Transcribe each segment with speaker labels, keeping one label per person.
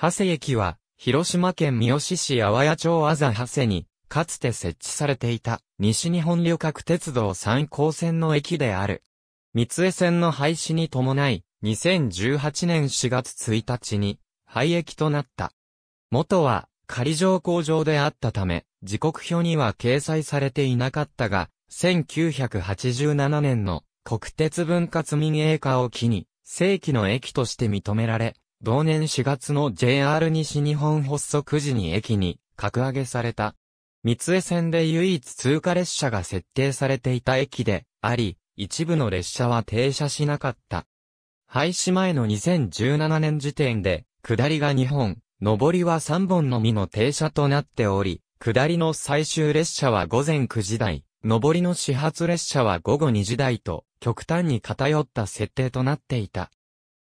Speaker 1: 長谷駅は、広島県三好市阿波谷町阿佐長谷に、かつて設置されていた西日本旅客鉄道三高線の駅である。三重線の廃止に伴い、2018年4月1日に廃駅となった。元は仮乗工場であったため、時刻表には掲載されていなかったが、1987年の国鉄分割民営化を機に、正規の駅として認められ、同年4月の JR 西日本発足時に駅に格上げされた。三重線で唯一通過列車が設定されていた駅であり、一部の列車は停車しなかった。廃止前の2017年時点で、下りが2本、上りは3本のみの停車となっており、下りの最終列車は午前9時台、上りの始発列車は午後2時台と、極端に偏った設定となっていた。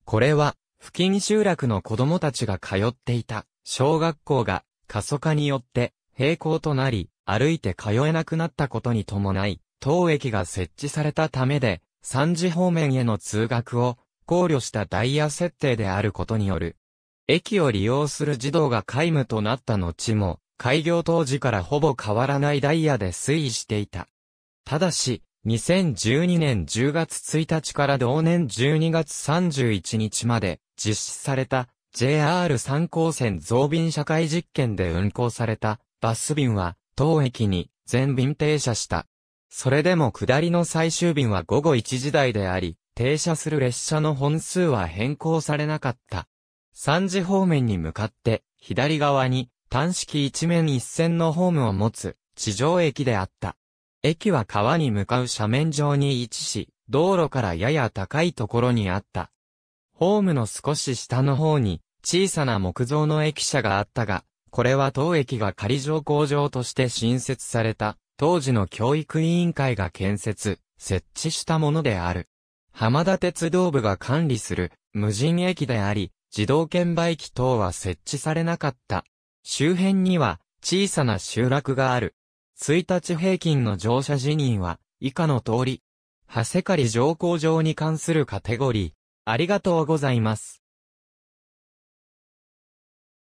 Speaker 1: これは、付近集落の子供たちが通っていた小学校が過疎化によって平行となり、歩いて通えなくなったことに伴い、当駅が設置されたためで、三次方面への通学を考慮したダイヤ設定であることによる。駅を利用する児童が皆無となった後も、開業当時からほぼ変わらないダイヤで推移していた。ただし、2012年10月1日から同年12月31日まで、実施された JR 三高線増便社会実験で運行されたバス便は当駅に全便停車した。それでも下りの最終便は午後1時台であり、停車する列車の本数は変更されなかった。3時方面に向かって、左側に単式一面一線のホームを持つ地上駅であった。駅は川に向かう斜面上に位置し、道路からやや高いところにあった。ホームの少し下の方に、小さな木造の駅舎があったが、これは当駅が仮乗降場として新設された、当時の教育委員会が建設、設置したものである。浜田鉄道部が管理する、無人駅であり、自動券売機等は設置されなかった。周辺には、小さな集落がある。1日平均の乗車辞任は、以下の通り。長谷狩乗降場に関するカテゴリー、ありがとうございます。